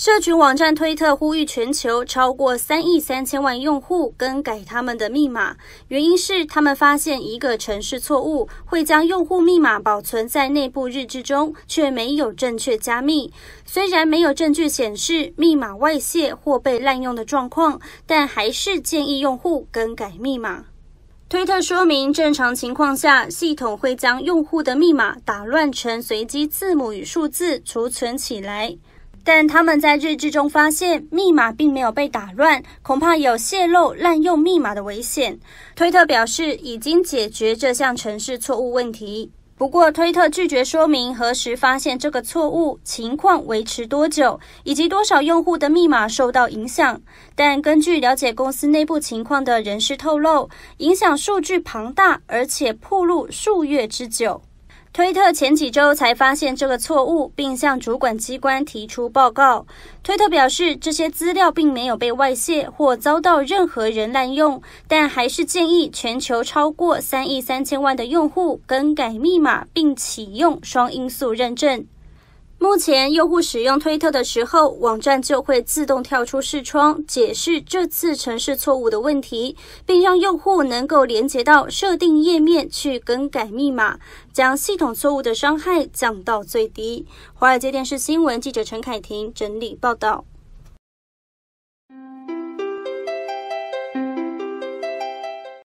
社群网站推特呼吁全球超过三亿三千万用户更改他们的密码，原因是他们发现一个城市错误会将用户密码保存在内部日志中，却没有正确加密。虽然没有证据显示密码外泄或被滥用的状况，但还是建议用户更改密码。推特说明，正常情况下，系统会将用户的密码打乱成随机字母与数字储存起来。但他们在日志中发现密码并没有被打乱，恐怕有泄露滥用密码的危险。推特表示已经解决这项程式错误问题，不过推特拒绝说明何时发现这个错误、情况维持多久，以及多少用户的密码受到影响。但根据了解公司内部情况的人士透露，影响数据庞大，而且暴露数月之久。推特前几周才发现这个错误，并向主管机关提出报告。推特表示，这些资料并没有被外泄或遭到任何人滥用，但还是建议全球超过三亿三千万的用户更改密码并启用双因素认证。目前，用户使用推特的时候，网站就会自动跳出视窗，解释这次城市错误的问题，并让用户能够连接到设定页面去更改密码，将系统错误的伤害降到最低。华尔街电视新闻记者陈凯婷整理报道。